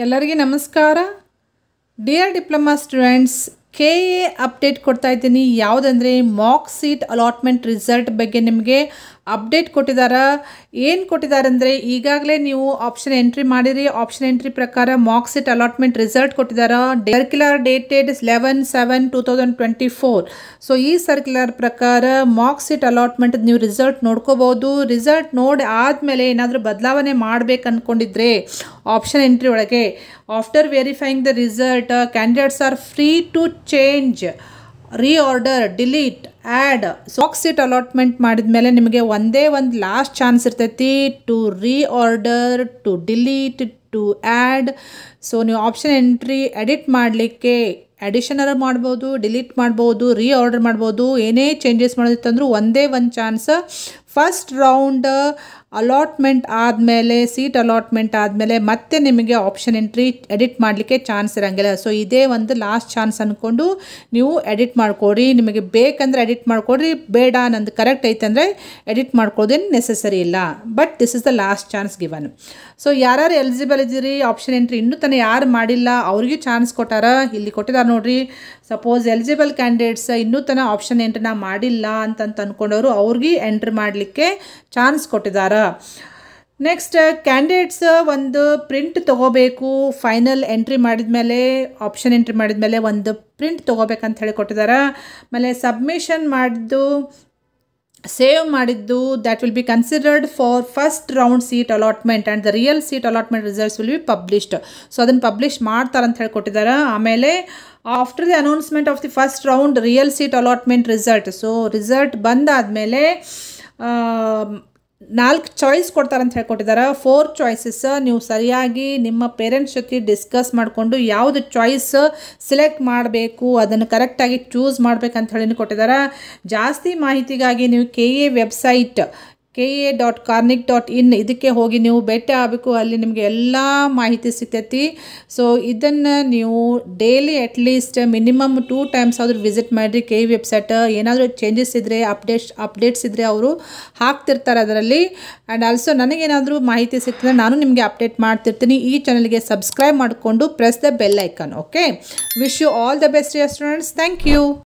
ಎಲ್ಲರಿಗೆ ನಮಸ್ಕಾರ dear diploma students K A update ಕೊಡ್ತಾ ಇದ್ದೀನಿ ಯಾವುದಂದರೆ ಮಾಕ್ ಸೀಟ್ ಅಲಾಟ್ಮೆಂಟ್ ರಿಸಲ್ಟ್ ಬಗ್ಗೆ ನಿಮಗೆ ಅಪ್ಡೇಟ್ ಕೊಟ್ಟಿದ್ದಾರೆ ಏನು ಕೊಟ್ಟಿದ್ದಾರೆ ಅಂದರೆ ಈಗಾಗಲೇ ನೀವು ಆಪ್ಷನ್ ಎಂಟ್ರಿ ಮಾಡಿರಿ ಆಪ್ಷನ್ ಎಂಟ್ರಿ ಪ್ರಕಾರ ಮಾರ್ಕ್ ಸೀಟ್ ಅಲಾಟ್ಮೆಂಟ್ ರಿಸಲ್ಟ್ ಕೊಟ್ಟಿದ್ದಾರೆ circular dated eleven seven two thousand twenty four so ಈ ಸರ್ಕ್ಯುಲರ್ ಪ್ರಕಾರ ಮಾರ್ಕ್ ಸೀಟ್ ಅಲಾಟ್ಮೆಂಟ್ ನೀವು ರಿಸಲ್ಟ್ ನೋಡ್ಕೋಬೋದು ರಿಸಲ್ಟ್ ನೋಡಿ ಆದಮೇಲೆ ಏನಾದರೂ ಬದಲಾವಣೆ ಮಾಡಬೇಕು ಅಂದ್ಕೊಂಡಿದ್ರೆ ಆಪ್ಷನ್ ಎಂಟ್ರಿ ಒಳಗೆ after verifying the result candidates are free to change reorder delete add ಸಾಕ್ ಸೀಟ್ ಅಲಾಟ್ಮೆಂಟ್ ಮಾಡಿದ ಮೇಲೆ ನಿಮಗೆ ಒಂದೇ ಒಂದು ಲಾಸ್ಟ್ ಚಾನ್ಸ್ ಇರ್ತೈತಿ to reorder to delete to add so ನೀವು ಆಪ್ಷನ್ ಎಂಟ್ರಿ ಎಡಿಟ್ ಮಾಡಲಿಕ್ಕೆ ಅಡಿಷನಲ್ ಮಾಡ್ಬೋದು ಡಿಲೀಟ್ ಮಾಡ್ಬೋದು ರೀಆರ್ಡರ್ ಮಾಡ್ಬೋದು ಏನೇ ಚೇಂಜಸ್ ಮಾಡೋದಿತ್ತಂದ್ರೂ ಒಂದೇ ಒಂದು ಚಾನ್ಸ್ ಫಸ್ಟ್ ರೌಂಡ್ ಅಲಾಟ್ಮೆಂಟ್ ಆದಮೇಲೆ ಸೀಟ್ ಅಲಾಟ್ಮೆಂಟ್ ಆದಮೇಲೆ ಮತ್ತೆ ನಿಮಗೆ ಆಪ್ಷನ್ ಎಂಟ್ರಿ ಎಡಿಟ್ ಮಾಡಲಿಕ್ಕೆ ಚಾನ್ಸ್ ಇರೋಂಗಿಲ್ಲ ಸೊ ಇದೇ ಒಂದು ಲಾಸ್ಟ್ ಚಾನ್ಸ್ ಅಂದ್ಕೊಂಡು ನೀವು ಎಡಿಟ್ ಮಾಡ್ಕೊಡ್ರಿ ನಿಮಗೆ ಬೇಕಂದರೆ ಎಡಿಟ್ ಮಾಡ್ಕೊಡ್ರಿ ಬೇಡ ನಂದು ಕರೆಕ್ಟ್ ಐತೆ ಅಂದರೆ ಎಡಿಟ್ ಮಾಡ್ಕೊಡೋದೇನು ನೆಸೆಸರಿ ಇಲ್ಲ but this is the last chance given so ಯಾರ್ಯಾರು ಎಲಿಜಿಬಲ್ ಇದ್ದೀರಿ ಆಪ್ಷನ್ ಎಂಟ್ರಿ ಇನ್ನೂ ತನಕ ಯಾರು ಮಾಡಿಲ್ಲ ಅವ್ರಿಗೆ ಚಾನ್ಸ್ ಕೊಟ್ಟಾರ ಇಲ್ಲಿ ಕೊಟ್ಟಿದ್ದಾರೆ ನೋಡಿರಿ ಸಪೋಸ್ ಎಲಿಜಿಬಲ್ ಕ್ಯಾಂಡಿಡೇಟ್ಸ್ ಇನ್ನೂ ತನಕ ಆಪ್ಷನ್ ಎಂಟ್ರಿನ ಮಾಡಿಲ್ಲ ಅಂತಂತ ಅಂದ್ಕೊಂಡವರು ಅವ್ರಿಗೆ ಎಂಟ್ರಿ ಮಾಡಲಿ ಮಾಡಲಿಕ್ಕೆ ಚಾನ್ಸ್ ಕೊಟ್ಟಿದ್ದಾರೆ ನೆಕ್ಸ್ಟ್ ಕ್ಯಾಂಡಿಡೇಟ್ಸ್ ಒಂದು ಪ್ರಿಂಟ್ ತೊಗೋಬೇಕು ಫೈನಲ್ ಎಂಟ್ರಿ ಮಾಡಿದ ಮೇಲೆ ಆಪ್ಷನ್ ಎಂಟ್ರಿ ಮಾಡಿದ ಮೇಲೆ ಒಂದು ಪ್ರಿಂಟ್ ತೊಗೋಬೇಕಂತ ಹೇಳಿ ಕೊಟ್ಟಿದ್ದಾರೆ ಆಮೇಲೆ ಸಬ್ಮಿಷನ್ ಮಾಡಿದ್ದು ಸೇವ್ ಮಾಡಿದ್ದು that will be considered for first round seat allotment and the real seat allotment results will be published so ಅದನ್ನು ಪಬ್ಲಿಷ್ ಮಾಡ್ತಾರಂತ ಹೇಳಿ ಕೊಟ್ಟಿದ್ದಾರೆ ಆಮೇಲೆ after the announcement of the first round real seat allotment result so result ಬಂದಾದಮೇಲೆ ನಾಲ್ಕು choice ಕೊಡ್ತಾರಂತ ಹೇಳ್ಕೊಟ್ಟಿದ್ದಾರೆ four choices ನೀವು ಸರಿಯಾಗಿ ನಿಮ್ಮ ಪೇರೆಂಟ್ಸ್ ಜೊತೆ ಡಿಸ್ಕಸ್ ಮಾಡಿಕೊಂಡು ಯಾವುದು ಚಾಯ್ಸ್ ಸಿಲೆಕ್ಟ್ ಮಾಡಬೇಕು ಅದನ್ನು ಕರೆಕ್ಟಾಗಿ ಚೂಸ್ ಮಾಡಬೇಕಂತ ಹೇಳಿ ಕೊಟ್ಟಿದ್ದಾರೆ ಜಾಸ್ತಿ ಮಾಹಿತಿಗಾಗಿ ನೀವು K A website K A dot karnic dot in ಇದಕ್ಕೆ ಹೋಗಿ ನೀವು ಭೇಟಿ ಆಗಬೇಕು ಅಲ್ಲಿ ನಿಮಗೆ ಎಲ್ಲ ಮಾಹಿತಿ ಸಿಗ್ತೈತಿ ಸೊ ಇದನ್ನು ನೀವು daily at least minimum two times ಆದರೂ ವಿಸಿಟ್ ಮಾಡಿರಿ ಕೆ ವೆಬ್ಸೈಟ್ ಏನಾದರೂ ಚೇಂಜಸ್ ಇದ್ದರೆ ಅಪ್ಡೇಟ್ಸ್ ಅಪ್ಡೇಟ್ಸ್ ಇದ್ದರೆ ಅವರು ಹಾಕ್ತಿರ್ತಾರೆ ಅದರಲ್ಲಿ ಆ್ಯಂಡ್ ಆಲ್ಸೋ ನನಗೇನಾದರೂ ಮಾಹಿತಿ ಸಿಗ್ತದೆ ನಾನು ನಿಮಗೆ ಅಪ್ಡೇಟ್ ಮಾಡ್ತಿರ್ತೀನಿ ಈ ಚಾನಲ್ಗೆ ಸಬ್ಸ್ಕ್ರೈಬ್ ಮಾಡಿಕೊಂಡು press the bell icon okay wish you all the best restaurants thank you